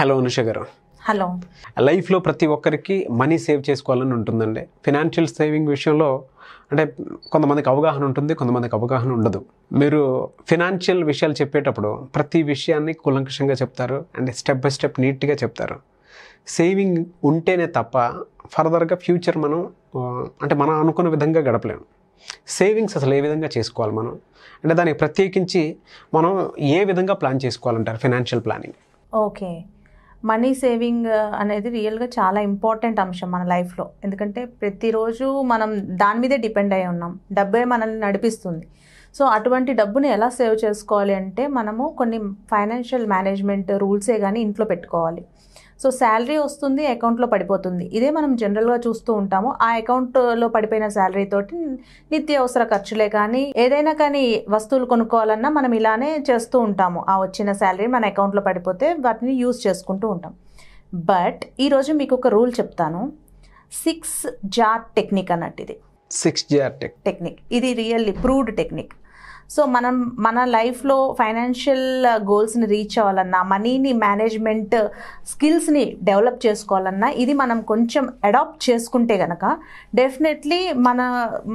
Hello Anusha గారు hello లైఫ్లో ప్రతి ఒక్కరికి మనీ సేవ్ చేసుకోవాలని ఉంటుందండి ఫినాన్షియల్ సేవింగ్ విషయంలో అంటే కొంతమందికి అవగాహన ఉంటుంది కొంతమందికి అవగాహన ఉండదు మీరు ఫినాన్షియల్ విషయాలు చెప్పేటప్పుడు ప్రతి విషయాన్ని కులంకషంగా చెప్తారు అండ్ స్టెప్ బై స్టెప్ నీట్గా చెప్తారు సేవింగ్ ఉంటేనే తప్ప ఫర్దర్గా ఫ్యూచర్ మనం అంటే మనం అనుకున్న విధంగా గడపలేము సేవింగ్స్ అసలు ఏ విధంగా చేసుకోవాలి మనం అంటే దానికి ప్రత్యేకించి మనం ఏ విధంగా ప్లాన్ చేసుకోవాలంటారు financial planning okay money saving అనేది రియల్గా చాలా ఇంపార్టెంట్ అంశం మన లైఫ్లో ఎందుకంటే ప్రతిరోజు మనం దాని మీదే డిపెండ్ అయి ఉన్నాం డబ్బే మనల్ని నడిపిస్తుంది సో అటువంటి డబ్బుని ఎలా సేవ్ చేసుకోవాలి అంటే మనము కొన్ని ఫైనాన్షియల్ మేనేజ్మెంట్ రూల్సే కానీ ఇంట్లో పెట్టుకోవాలి సో శాలరీ వస్తుంది అకౌంట్లో పడిపోతుంది ఇదే మనం జనరల్గా చూస్తూ ఉంటాము ఆ అకౌంట్లో పడిపోయిన శాలరీతోటి నిత్యవసర నిత్య అవసర ఖర్చులే కానీ ఏదైనా కానీ వస్తువులు కొనుక్కోవాలన్నా మనం ఇలానే చేస్తూ ఉంటాము ఆ వచ్చిన శాలరీ మన అకౌంట్లో పడిపోతే వాటిని యూజ్ చేసుకుంటూ ఉంటాం బట్ ఈరోజు మీకు ఒక రూల్ చెప్తాను సిక్స్ జార్ టెక్నిక్ అన్నట్టు ఇది సిక్స్ జార్ టెక్నిక్ ఇది రియల్లీ ప్రూవ్డ్ టెక్నిక్ సో మనం మన లైఫ్లో ఫైనాన్షియల్ గోల్స్ని రీచ్ అవ్వాలన్నా మనీని మేనేజ్మెంట్ స్కిల్స్ని డెవలప్ చేసుకోవాలన్నా ఇది మనం కొంచెం అడాప్ట్ చేసుకుంటే కనుక డెఫినెట్లీ మన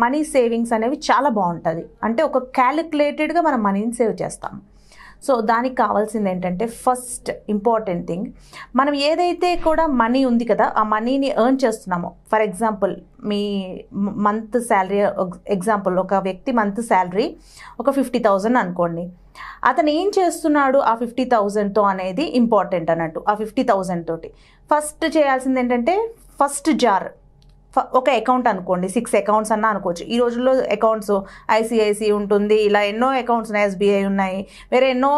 మనీ సేవింగ్స్ అనేవి చాలా బాగుంటుంది అంటే ఒక క్యాలిక్యులేటెడ్గా మనం మనీని సేవ్ చేస్తాం సో దానికి కావాల్సింది ఏంటంటే ఫస్ట్ ఇంపార్టెంట్ థింగ్ మనం ఏదైతే కూడా మనీ ఉంది కదా ఆ మనీని ఎర్న్ చేస్తున్నామో ఫర్ ఎగ్జాంపుల్ మీ మంత్ శాలరీ ఎగ్జాంపుల్ ఒక వ్యక్తి మంత్ శాలరీ ఒక ఫిఫ్టీ థౌజండ్ అనుకోండి అతను ఏం చేస్తున్నాడు ఆ ఫిఫ్టీ థౌజండ్తో అనేది ఇంపార్టెంట్ అన్నట్టు ఆ ఫిఫ్టీ థౌజండ్ తోటి ఫస్ట్ చేయాల్సింది ఏంటంటే ఫస్ట్ జార్ ఒక అకౌంట్ అనుకోండి సిక్స్ అకౌంట్స్ అన్న అనుకోవచ్చు ఈ రోజుల్లో అకౌంట్స్ ఐసిఐసి ఉంటుంది ఇలా ఎన్నో అకౌంట్స్ ఉన్నాయి ఎస్బీఐ ఉన్నాయి వేరే ఎన్నో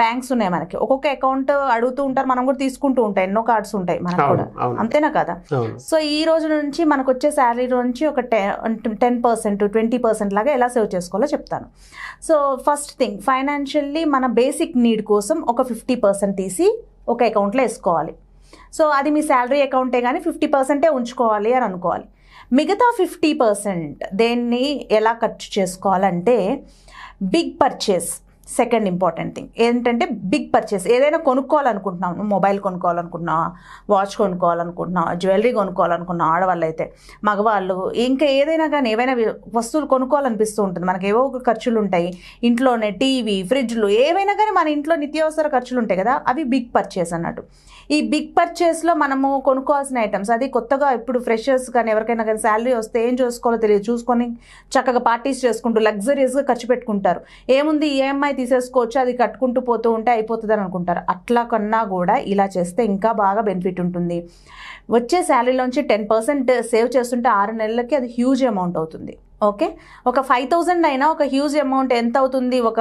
బ్యాంక్స్ ఉన్నాయి మనకి ఒక్కొక్క అకౌంట్ అడుగుతూ ఉంటారు మనం కూడా తీసుకుంటూ ఉంటాయి ఎన్నో కార్డ్స్ ఉంటాయి మనకు కూడా అంతేనా కదా సో ఈ రోజు నుంచి మనకు వచ్చే శాలరీ నుంచి ఒక టెన్ పర్సెంట్ ట్వంటీ పర్సెంట్ లాగా ఎలా సేవ్ చేసుకోవాలో చెప్తాను సో ఫస్ట్ థింగ్ ఫైనాన్షియల్లీ మన బేసిక్ నీడ్ కోసం ఒక ఫిఫ్టీ పర్సెంట్ తీసి ఒక అకౌంట్లో వేసుకోవాలి సో అది మీ శాలరీ అకౌంటే కానీ ఫిఫ్టీ పర్సెంటే ఉంచుకోవాలి అని అనుకోవాలి మిగతా ఫిఫ్టీ పర్సెంట్ దేన్ని ఎలా ఖర్చు చేసుకోవాలంటే big purchase second important thing ఏంటంటే బిగ్ పర్చేస్ ఏదైనా కొనుక్కోవాలనుకుంటున్నాం మొబైల్ కొనుక్కోవాలనుకుంటున్నావా వాచ్ కొనుక్కోవాలనుకుంటున్నావా జ్యువెలరీ కొనుక్కోవాలనుకున్నా ఆడవాళ్ళు అయితే మగవాళ్ళు ఇంకా ఏదైనా కానీ ఏవైనా వస్తువులు కొనుక్కోవాలనిపిస్తూ ఉంటుంది మనకి ఏవో ఒక ఖర్చులు ఉంటాయి ఇంట్లోనే టీవీ ఫ్రిడ్జ్లు ఏవైనా కానీ మన ఇంట్లో నిత్యావసర ఖర్చులు ఉంటాయి కదా అవి బిగ్ పర్చేస్ అన్నట్టు ఈ బిగ్ పర్చేస్లో మనము కొనుక్కోవాల్సిన ఐటమ్స్ అది కొత్తగా ఇప్పుడు ఫ్రెషర్స్ కానీ ఎవరికైనా కానీ శాలరీ వస్తే ఏం చేసుకోవాలో తెలియదు చూసుకొని చక్కగా పార్టీస్ చేసుకుంటూ లగ్జరీస్గా ఖర్చు పెట్టుకుంటారు ఏముంది ఈఎంఐ తీసేసుకోవచ్చు అది కట్టుకుంటూ పోతూ ఉంటే అయిపోతుంది అని అనుకుంటారు అట్లా కన్నా కూడా ఇలా చేస్తే ఇంకా బాగా బెనిఫిట్ ఉంటుంది వచ్చే శాలరీలోంచి టెన్ పర్సెంట్ సేవ్ చేస్తుంటే ఆరు నెలలకి అది హ్యూజ్ అమౌంట్ అవుతుంది ఓకే ఒక ఫైవ్ థౌజండ్ అయినా ఒక హ్యూజ్ అమౌంట్ ఎంత అవుతుంది ఒక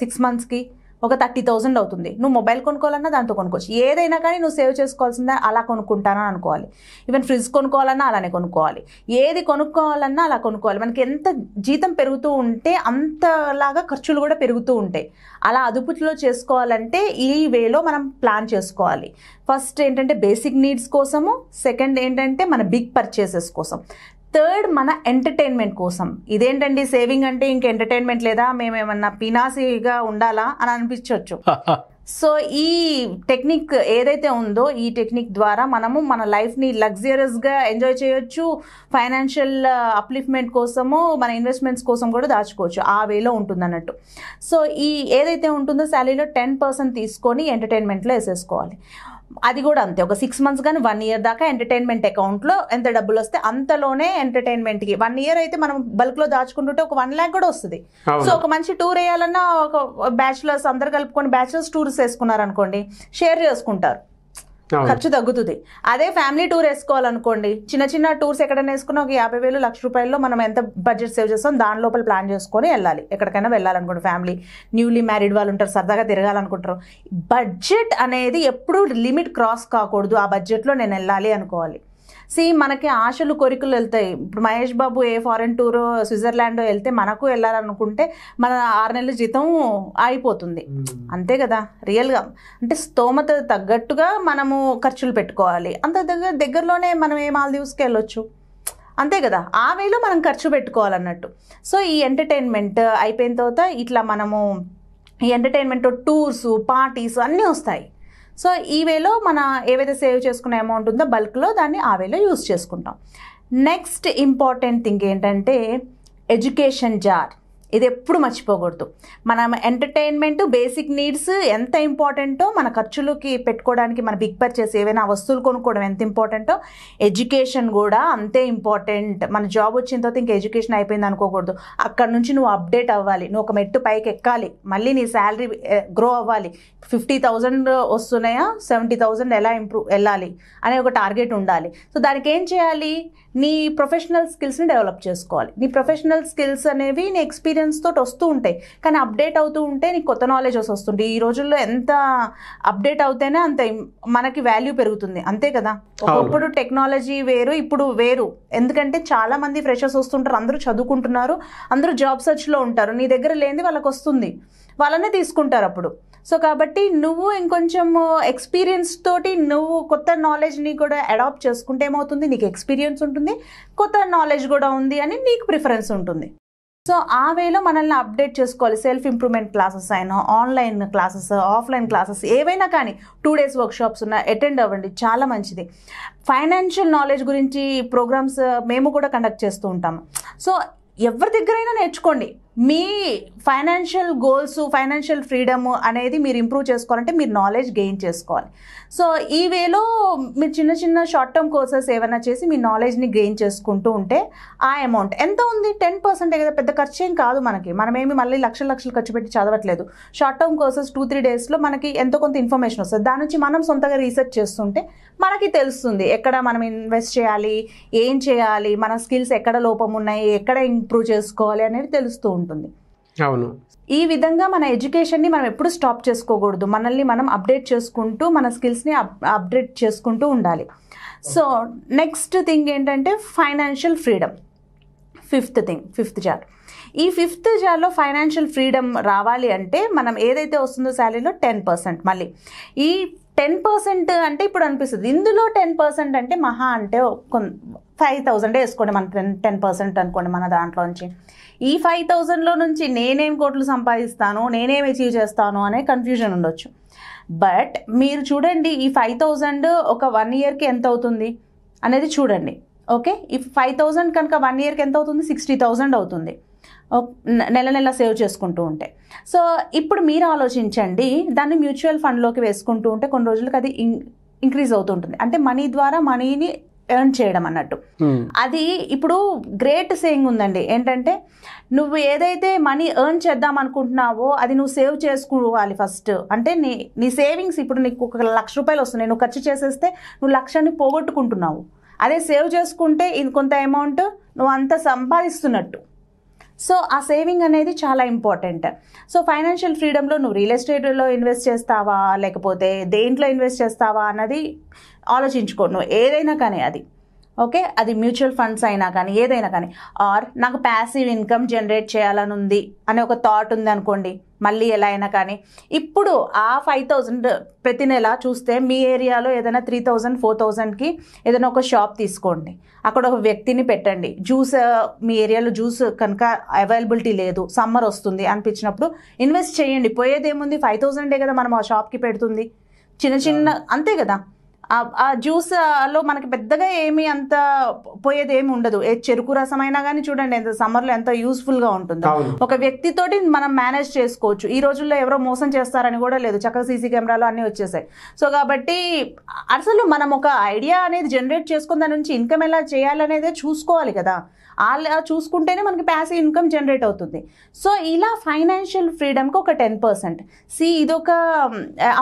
సిక్స్ మంత్స్కి ఒక థర్టీ థౌసండ్ అవుతుంది నువ్వు మొబైల్ కొనుక్కోవాలన్నా దాంతో కొనుక్కోవచ్చు ఏదైనా కానీ నువ్వు సేవ్ చేసుకోవాల్సిందే అలా కొనుక్కుంటానని అనుకోవాలి ఈవెన్ ఫ్రిడ్జ్ కొనుక్కోవాలన్నా అలానే కొనుక్కోవాలి ఏది కొనుక్కోవాలన్నా అలా కొనుక్కోవాలి మనకి ఎంత జీతం పెరుగుతూ ఉంటే అంతలాగా ఖర్చులు కూడా పెరుగుతూ ఉంటాయి అలా అదుపులో చేసుకోవాలంటే ఈ వేలో మనం ప్లాన్ చేసుకోవాలి ఫస్ట్ ఏంటంటే బేసిక్ నీడ్స్ కోసము సెకండ్ ఏంటంటే మన బిగ్ పర్చేసెస్ కోసం థర్డ్ మన ఎంటర్టైన్మెంట్ కోసం ఇదేంటండి సేవింగ్ అంటే ఇంక ఎంటర్టైన్మెంట్ లేదా మేము ఏమన్నా పినాసిగా ఉండాలా అని అనిపించవచ్చు సో ఈ టెక్నిక్ ఏదైతే ఉందో ఈ టెక్నిక్ ద్వారా మనము మన లైఫ్ని లగ్జరియస్గా ఎంజాయ్ చేయొచ్చు ఫైనాన్షియల్ అప్లిఫ్మెంట్ కోసము మన ఇన్వెస్ట్మెంట్స్ కోసం కూడా దాచుకోవచ్చు ఆ వేలో ఉంటుంది అన్నట్టు సో ఈ ఏదైతే ఉంటుందో శాలరీలో టెన్ పర్సెంట్ తీసుకొని ఎంటర్టైన్మెంట్లో వేసేసుకోవాలి అది కూడా అంతే ఒక సిక్స్ మంత్స్ కానీ వన్ ఇయర్ దాకా ఎంటర్టైన్మెంట్ అకౌంట్లో ఎంత డబ్బులు వస్తే అంతలోనే ఎంటర్టైన్మెంట్కి వన్ ఇయర్ అయితే మనం బల్క్లో దాచుకుంటుంటే ఒక వన్ ల్యాక్ కూడా వస్తుంది సో ఒక మంచి టూర్ వేయాలన్నా ఒక బ్యాచులర్స్ అందరు కలుపుకొని బ్యాచులర్స్ టూర్స్ వేసుకున్నారనుకోండి షేర్ చేసుకుంటారు ఖర్చు తగ్గుతుంది అదే ఫ్యామిలీ టూర్ వేసుకోవాలనుకోండి చిన్న చిన్న టూర్స్ ఎక్కడైనా వేసుకున్నా ఒక యాభై వేలు లక్ష రూపాయల్లో మనం ఎంత బడ్జెట్ సేవ్ చేస్తాం దాని లోపల ప్లాన్ చేసుకొని వెళ్ళాలి ఎక్కడికైనా వెళ్ళాలనుకోండి ఫ్యామిలీ న్యూలీ మ్యారీడ్ వాళ్ళు ఉంటారు సరదాగా తిరగాలనుకుంటారు బడ్జెట్ అనేది ఎప్పుడు లిమిట్ క్రాస్ కాకూడదు ఆ బడ్జెట్లో నేను వెళ్ళాలి అనుకోవాలి సి మనకి ఆశలు కోరికలు వెళ్తాయి ఇప్పుడు మహేష్ బాబు ఏ ఫారెన్ టూర్ స్విట్జర్లాండ్ వెళ్తే మనకు వెళ్ళాలనుకుంటే మన ఆరు నెలల జీతం ఆగిపోతుంది hmm. అంతే కదా రియల్గా అంటే స్తోమత తగ్గట్టుగా మనము ఖర్చులు పెట్టుకోవాలి అంత దగ్గర దగ్గరలోనే మనం ఏ మాల్దీవ్స్కి వెళ్ళొచ్చు అంతే కదా ఆ వేలో మనం ఖర్చు పెట్టుకోవాలన్నట్టు సో ఈ ఎంటర్టైన్మెంట్ అయిపోయిన తర్వాత ఇట్లా మనము ఈ ఎంటర్టైన్మెంట్ టూర్స్ పార్టీస్ అన్నీ వస్తాయి సో ఈ వేలో మన ఏవైతే సేవ్ చేసుకున్న అమౌంట్ ఉందో బల్క్లో దాన్ని ఆ వేలో యూస్ చేసుకుంటాం నెక్స్ట్ ఇంపార్టెంట్ థింగ్ ఏంటంటే ఎడ్యుకేషన్ జార్ ఇది ఎప్పుడు మర్చిపోకూడదు మనం ఎంటర్టైన్మెంట్ బేసిక్ నీడ్స్ ఎంత ఇంపార్టెంటో మన ఖర్చులకి పెట్టుకోవడానికి మన బిగ్ పర్చేస్ ఏవైనా వస్తువులు కొనుక్కోవడం ఎంత ఇంపార్టెంటో ఎడ్యుకేషన్ కూడా అంతే ఇంపార్టెంట్ మన జాబ్ వచ్చిన తర్వాత ఇంకా ఎడ్యుకేషన్ అయిపోయింది అనుకోకూడదు అక్కడ నుంచి నువ్వు అప్డేట్ అవ్వాలి నువ్వు ఒక మెట్టు పైకి ఎక్కాలి మళ్ళీ నీ శాలరీ గ్రో eh, అవ్వాలి ఫిఫ్టీ థౌజండ్ వస్తున్నాయా సెవెంటీ థౌజండ్ ఎలా ఇంప్రూవ్ వెళ్ళాలి అనే ఒక టార్గెట్ ఉండాలి సో దానికి ఏం చేయాలి నీ ప్రొఫెషనల్ స్కిల్స్ని డెవలప్ చేసుకోవాలి నీ ప్రొఫెషనల్ స్కిల్స్ అనేవి నీ ఎక్స్పీరియన్స్ ఎక్స్పీరియన్స్ తోటి వస్తూ ఉంటాయి కానీ అప్డేట్ అవుతూ ఉంటే నీకు కొత్త నాలెడ్జ్ వస్తుంటాయి ఈ రోజుల్లో ఎంత అప్డేట్ అవుతేనే అంత మనకి వాల్యూ పెరుగుతుంది అంతే కదా ఒకప్పుడు టెక్నాలజీ వేరు ఇప్పుడు వేరు ఎందుకంటే చాలా మంది ఫ్రెషర్స్ వస్తుంటారు అందరూ చదువుకుంటున్నారు అందరూ జాబ్ సెర్చ్లో ఉంటారు నీ దగ్గర లేనిది వాళ్ళకి వస్తుంది వాళ్ళనే తీసుకుంటారు అప్పుడు సో కాబట్టి నువ్వు ఇంకొంచెం ఎక్స్పీరియన్స్ తోటి నువ్వు కొత్త నాలెడ్జ్ని కూడా అడాప్ట్ చేసుకుంటే ఏమవుతుంది నీకు ఎక్స్పీరియన్స్ ఉంటుంది కొత్త నాలెడ్జ్ కూడా ఉంది అని నీకు ప్రిఫరెన్స్ ఉంటుంది సో ఆ వేలో మనల్ని అప్డేట్ చేసుకోవాలి సెల్ఫ్ ఇంప్రూవ్మెంట్ క్లాసెస్ అయినా ఆన్లైన్ క్లాసెస్ ఆఫ్లైన్ క్లాసెస్ ఏవైనా కానీ టూ డేస్ వర్క్షాప్స్ ఉన్నా అటెండ్ అవ్వండి చాలా మంచిది ఫైనాన్షియల్ నాలెడ్జ్ గురించి ప్రోగ్రామ్స్ మేము కూడా కండక్ట్ చేస్తూ ఉంటాము సో ఎవరి దగ్గరైనా నేర్చుకోండి మీ ఫైనాన్షియల్ గోల్స్ ఫైనాన్షియల్ ఫ్రీడమ్ అనేది మీరు ఇంప్రూవ్ చేసుకోవాలంటే మీరు నాలెడ్జ్ గెయిన్ చేసుకోవాలి సో ఈ వేలో మీరు చిన్న చిన్న షార్ట్ టర్మ్ కోర్సెస్ ఏమైనా చేసి మీ నాలెడ్జ్ని గెయిన్ చేసుకుంటూ ఉంటే ఆ అమౌంట్ ఎంత ఉంది టెన్ పర్సెంటే కదా పెద్ద ఖర్చు ఏం కాదు మనకి మనమేమి మళ్ళీ లక్షల లక్షలు ఖర్చు పెట్టి చదవట్లేదు short term courses two three డేస్లో మనకి ఎంతో కొంత ఇన్ఫర్మేషన్ వస్తుంది దాని నుంచి మనం సొంతగా రీసెర్చ్ చేస్తుంటే మనకి తెలుస్తుంది ఎక్కడ మనం ఇన్వెస్ట్ చేయాలి ఏం చేయాలి మన స్కిల్స్ ఎక్కడ లోపం ఉన్నాయి ఎక్కడ ఇంప్రూవ్ చేసుకోవాలి అనేది తెలుస్తూ ఉంటుంది ఉంటుంది అవును ఈ విధంగా మన ఎడ్యుకేషన్ని మనం ఎప్పుడు స్టాప్ చేసుకోకూడదు మనల్ని మనం అప్డేట్ చేసుకుంటూ మన స్కిల్స్ని అప్డేట్ చేసుకుంటూ ఉండాలి సో నెక్స్ట్ థింగ్ ఏంటంటే financial freedom fifth thing fifth jar ఈ ఫిఫ్త్ జార్లో ఫైనాన్షియల్ ఫ్రీడమ్ రావాలి అంటే మనం ఏదైతే వస్తుందో శాలరీలో టెన్ పర్సెంట్ మళ్ళీ ఈ టెన్ పర్సెంట్ అంటే ఇప్పుడు అనిపిస్తుంది ఇందులో టెన్ పర్సెంట్ అంటే మహా అంటే ఫైవ్ థౌజండే వేసుకోండి మన టెన్ టెన్ పర్సెంట్ అనుకోండి మన దాంట్లో నుంచి ఈ ఫైవ్ థౌజండ్లో నుంచి నేనేం కోట్లు సంపాదిస్తాను నేనేం అచీవ్ చేస్తాను అనే కన్ఫ్యూజన్ ఉండొచ్చు బట్ మీరు చూడండి ఈ ఫైవ్ థౌజండ్ ఒక వన్ ఇయర్కి ఎంత అవుతుంది అనేది చూడండి ఓకే ఈ ఫైవ్ థౌజండ్ కనుక వన్ ఇయర్కి ఎంత అవుతుంది సిక్స్టీ థౌజండ్ అవుతుంది నెల నెల సేవ్ చేసుకుంటూ ఉంటే సో ఇప్పుడు మీరు ఆలోచించండి దాన్ని మ్యూచువల్ ఫండ్లోకి వేసుకుంటూ ఉంటే కొన్ని రోజులకు అది ఇంక్రీజ్ అవుతుంటుంది అంటే మనీ ద్వారా మనీని ఎర్న్ చేయడం అన్నట్టు hmm. అది ఇప్పుడు గ్రేట్ సేయింగ్ ఉందండి ఏంటంటే నువ్వు ఏదైతే మనీ ఎర్న్ చేద్దాం అనుకుంటున్నావో అది నువ్వు సేవ్ చేసుకోవాలి ఫస్ట్ అంటే నీ నీ సేవింగ్స్ ఇప్పుడు నీకు ఒక లక్ష రూపాయలు వస్తున్నాయి నువ్వు ఖర్చు చేసేస్తే నువ్వు లక్షాన్ని పోగొట్టుకుంటున్నావు అదే సేవ్ చేసుకుంటే ఇది కొంత అమౌంట్ నువ్వు అంత సంపాదిస్తున్నట్టు సో ఆ సేవింగ్ అనేది చాలా ఇంపార్టెంట్ సో ఫైనాన్షియల్ ఫ్రీడమ్లో నువ్వు రియల్ ఎస్టేట్లో ఇన్వెస్ట్ చేస్తావా లేకపోతే దేంట్లో ఇన్వెస్ట్ చేస్తావా అన్నది ఆలోచించుకోను ఏదైనా కానీ అది ఓకే అది మ్యూచువల్ ఫండ్స్ అయినా కానీ ఏదైనా కానీ ఆర్ నాకు ప్యాసివ్ ఇన్కమ్ జనరేట్ చేయాలని ఉంది అనే ఒక థాట్ ఉంది అనుకోండి మళ్ళీ ఎలా అయినా కానీ ఇప్పుడు ఆ ఫైవ్ థౌజండ్ ప్రతి నెల చూస్తే మీ ఏరియాలో ఏదైనా త్రీ థౌజండ్ ఫోర్ థౌజండ్కి ఏదైనా ఒక షాప్ తీసుకోండి అక్కడ ఒక వ్యక్తిని పెట్టండి జ్యూస్ మీ ఏరియాలో జ్యూస్ కనుక అవైలబిలిటీ లేదు సమ్మర్ వస్తుంది అనిపించినప్పుడు ఇన్వెస్ట్ చేయండి పోయేదేముంది ఫైవ్ థౌజండే కదా మనం ఆ షాప్కి పెడుతుంది చిన్న చిన్న అంతే కదా ఆ జ్యూస్ లో మనకి పెద్దగా ఏమి అంత పోయేది ఏమి ఉండదు ఏ చెరుకు రసం అయినా కానీ చూడండి ఎంత సమ్మర్లో ఎంత గా ఉంటుంది ఒక వ్యక్తితోటి మనం మేనేజ్ చేసుకోవచ్చు ఈ రోజుల్లో ఎవరో మోసం చేస్తారని కూడా లేదు చక్కగా సీసీ కెమెరాలు అన్ని వచ్చేసాయి సో కాబట్టి అసలు మనం ఒక ఐడియా అనేది జనరేట్ చేసుకుని దాని నుంచి ఇన్కమ్ ఎలా చేయాలనేదే చూసుకోవాలి కదా అలా చూసుకుంటేనే మనకి ప్యాసివ్ ఇన్కమ్ జనరేట్ అవుతుంది సో ఇలా ఫైనాన్షియల్ ఫ్రీడమ్కి ఒక టెన్ పర్సెంట్ సి ఇదొక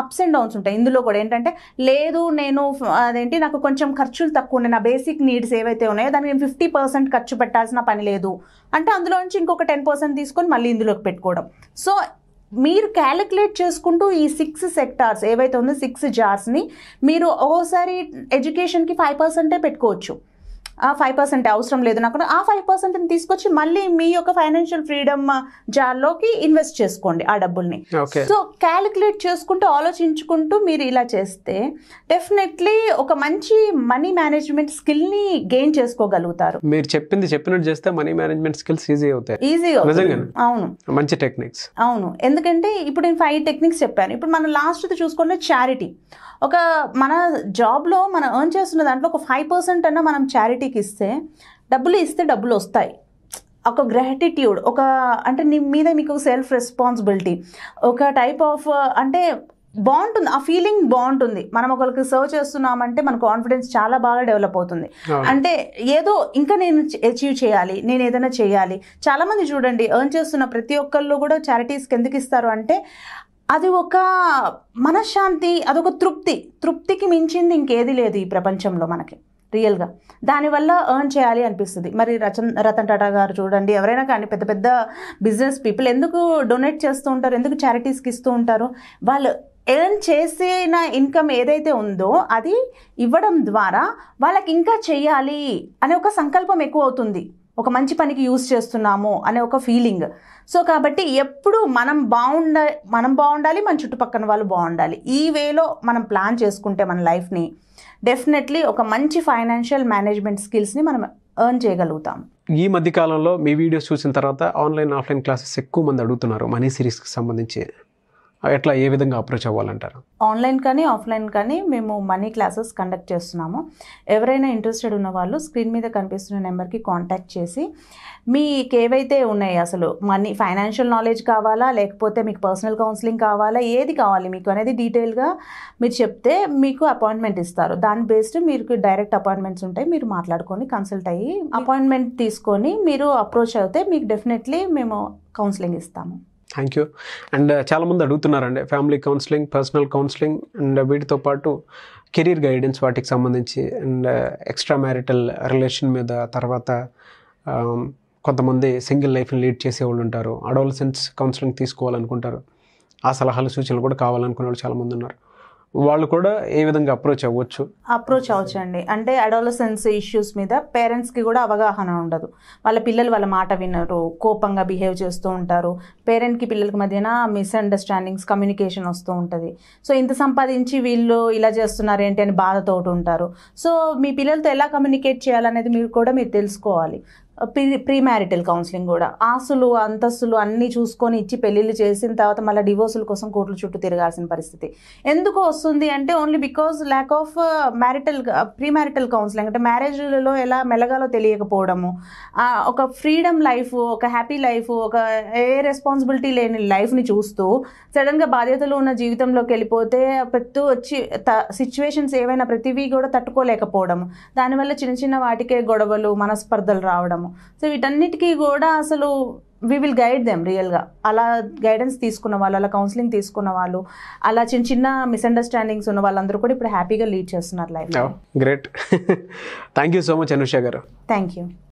అప్స్ అండ్ డౌన్స్ ఉంటాయి ఇందులో కూడా ఏంటంటే లేదు నేను నేను అదేంటి నాకు కొంచెం ఖర్చులు తక్కువ ఉన్నాయి నా బేసిక్ నీడ్స్ ఏవైతే ఉన్నాయో దాన్ని నేను ఫిఫ్టీ పర్సెంట్ ఖర్చు పెట్టాల్సిన పని లేదు అంటే అందులో నుంచి ఇంకొక టెన్ పర్సెంట్ తీసుకొని మళ్ళీ ఇందులోకి పెట్టుకోవడం సో మీరు క్యాలిక్యులేట్ చేసుకుంటూ ఈ సిక్స్ సెక్టార్స్ ఏవైతే ఉందో సిక్స్ జార్స్ని మీరు ఒక్కోసారి ఎడ్యుకేషన్కి ఫైవ్ పర్సెంటే పెట్టుకోవచ్చు ఫైవ్ పర్సెంట్ అవసరం లేదు నాకు ఆ ఫైవ్ పర్సెంట్ని తీసుకొచ్చి మళ్ళీ మీ యొక్క ఫైనాన్షియల్ ఫ్రీడమ్ జార్లోకి ఇన్వెస్ట్ చేసుకోండి ఆ డబ్బుల్ని సో క్యాలిక్యులేట్ చేసుకుంటూ ఆలోచించుకుంటూ మీరు ఇలా చేస్తే డెఫినెట్లీ ఒక మంచి మనీ మేనేజ్మెంట్ స్కిల్ని గెయిన్ చేసుకోగలుగుతారు మీరు చెప్పింది చెప్పినట్టు చేస్తే మనీ మేనేజ్మెంట్ స్కిల్స్ ఈజీ అవుతాయి ఈజీ అవును మంచి టెక్నిక్స్ అవును ఎందుకంటే ఇప్పుడు నేను ఫైవ్ టెక్నిక్స్ చెప్పాను ఇప్పుడు మనం లాస్ట్ది చూసుకుంటే చారిటీ ఒక మన జాబ్లో మనం ఎర్న్ చేస్తున్న దాంట్లో ఒక ఫైవ్ పర్సెంట్ అన్నా మనం చారిటీకి ఇస్తే డబ్బులు ఇస్తే డబ్బులు వస్తాయి ఒక గ్రాటిట్యూడ్ ఒక అంటే నీ మీద మీకు సెల్ఫ్ రెస్పాన్సిబిలిటీ ఒక టైప్ ఆఫ్ అంటే బాగుంటుంది ఆ ఫీలింగ్ బాగుంటుంది మనం ఒకరికి సర్వ్ చేస్తున్నామంటే మన కాన్ఫిడెన్స్ చాలా బాగా డెవలప్ అవుతుంది అంటే ఏదో ఇంకా నేను అచీవ్ చేయాలి నేను ఏదైనా చేయాలి చాలామంది చూడండి ఎర్న్ చేస్తున్న ప్రతి ఒక్కళ్ళు కూడా చారిటీస్కి ఎందుకు ఇస్తారు అంటే అది ఒక మనశ్శాంతి అదొక తృప్తి తృప్తికి మించింది ఇంకేది లేదు ఈ ప్రపంచంలో మనకి రియల్గా దానివల్ల ఎర్న్ చేయాలి అనిపిస్తుంది మరి రచన్ రతన్ టాటా గారు చూడండి ఎవరైనా కానీ పెద్ద పెద్ద బిజినెస్ పీపుల్ ఎందుకు డొనేట్ చేస్తూ ఉంటారు ఎందుకు చారిటీస్కి ఇస్తూ ఉంటారు వాళ్ళు ఎర్న్ చేసిన ఇన్కమ్ ఏదైతే ఉందో అది ఇవ్వడం ద్వారా వాళ్ళకి ఇంకా చేయాలి అనే ఒక సంకల్పం ఎక్కువ అవుతుంది ఒక మంచి పనికి యూజ్ చేస్తున్నాము అనే ఒక ఫీలింగ్ సో కాబట్టి ఎప్పుడు మనం బాగుండ మనం బాగుండాలి మన చుట్టుపక్కన వాళ్ళు బాగుండాలి ఈ వేలో మనం ప్లాన్ చేసుకుంటే మన లైఫ్ని డెఫినెట్లీ ఒక మంచి ఫైనాన్షియల్ మేనేజ్మెంట్ స్కిల్స్ని మనం ఎర్న్ చేయగలుగుతాం ఈ మధ్య కాలంలో మీ వీడియోస్ చూసిన తర్వాత ఆన్లైన్ ఆఫ్లైన్ క్లాసెస్ ఎక్కువ మంది అడుగుతున్నారు మనీ సిరీస్కి సంబంధించి ఎట్లా ఏ విధంగా అప్రోచ్ అవ్వాలంటారు ఆన్లైన్ కానీ ఆఫ్లైన్ కానీ మేము మనీ క్లాసెస్ కండక్ట్ చేస్తున్నాము ఎవరైనా ఇంట్రెస్టెడ్ ఉన్న వాళ్ళు స్క్రీన్ మీద కనిపిస్తున్న నెంబర్కి కాంటాక్ట్ చేసి మీకు ఏవైతే ఉన్నాయి అసలు మనీ ఫైనాన్షియల్ నాలెడ్జ్ కావాలా లేకపోతే మీకు పర్సనల్ కౌన్సిలింగ్ కావాలా ఏది కావాలి మీకు అనేది డీటెయిల్గా మీరు చెప్తే మీకు అపాయింట్మెంట్ ఇస్తారు దాని బేస్డ్ మీకు డైరెక్ట్ అపాయింట్మెంట్స్ ఉంటాయి మీరు మాట్లాడుకొని కన్సల్ట్ అయ్యి అపాయింట్మెంట్ తీసుకొని మీరు అప్రోచ్ అయితే మీకు డెఫినెట్లీ మేము కౌన్సిలింగ్ ఇస్తాము థ్యాంక్ యూ అండ్ చాలామంది అడుగుతున్నారండి family counselling personal counselling and వీటితో పాటు కెరీర్ గైడెన్స్ వాటికి సంబంధించి అండ్ ఎక్స్ట్రా మ్యారిటల్ రిలేషన్ మీద తర్వాత um, కొంతమంది సింగిల్ లైఫ్ని లీడ్ చేసే వాళ్ళు ఉంటారు అడోలసెన్స్ కౌన్సిలింగ్ తీసుకోవాలనుకుంటారు ఆ సలహాలు సూచనలు కూడా కావాలనుకునే వాళ్ళు చాలామంది ఉన్నారు వాళ్ళు కూడా ఏ విధంగా అప్రోచ్ అవ్వచ్చు అప్రోచ్ అవ్వచ్చు అండి అంటే అడాలసెన్స్ ఇష్యూస్ మీద పేరెంట్స్కి కూడా అవగాహన ఉండదు వాళ్ళ పిల్లలు వాళ్ళ మాట వినరు కోపంగా బిహేవ్ చేస్తూ ఉంటారు పేరెంట్కి పిల్లలకి మధ్యన మిస్అండర్స్టాండింగ్స్ కమ్యూనికేషన్ వస్తూ ఉంటుంది సో ఇంత సంపాదించి వీళ్ళు ఇలా చేస్తున్నారు ఏంటి అని బాధతో ఉంటారు సో మీ పిల్లలతో ఎలా కమ్యూనికేట్ చేయాలనేది మీరు కూడా మీరు తెలుసుకోవాలి ప్రీ ప్రీ మ్యారిటల్ కౌన్సిలింగ్ కూడా ఆస్తులు అంతస్తులు అన్నీ చూసుకొని ఇచ్చి పెళ్ళిళ్ళు చేసిన తర్వాత మళ్ళీ డివోర్సుల కోసం కోర్టుల చుట్టూ తిరగాల్సిన పరిస్థితి ఎందుకు వస్తుంది అంటే only because lack of marital pre marital counselling అంటే మ్యారేజ్లలో ఎలా మెలగాలో తెలియకపోవడము ఒక ఫ్రీడమ్ లైఫ్ ఒక హ్యాపీ లైఫ్ ఒక ఏ రెస్పాన్సిబిలిటీ లేని లైఫ్ని చూస్తూ సడన్గా బాధ్యతలు ఉన్న జీవితంలోకి వెళ్ళిపోతే ప్రతి వచ్చి సిచ్యువేషన్స్ ఏవైనా ప్రతివీ కూడా తట్టుకోలేకపోవడం దానివల్ల చిన్న చిన్న వాటికే గొడవలు మనస్పర్ధలు రావడం చేస్తాము సో వీటన్నిటికీ కూడా అసలు వీ విల్ గైడ్ దెమ్ రియల్గా అలా గైడెన్స్ తీసుకున్న వాళ్ళు అలా కౌన్సిలింగ్ తీసుకున్న వాళ్ళు అలా చిన్న చిన్న మిస్అండర్స్టాండింగ్స్ ఉన్న వాళ్ళందరూ కూడా ఇప్పుడు హ్యాపీగా లీడ్ చేస్తున్నారు life great thank you so much Anusha గారు థ్యాంక్ యూ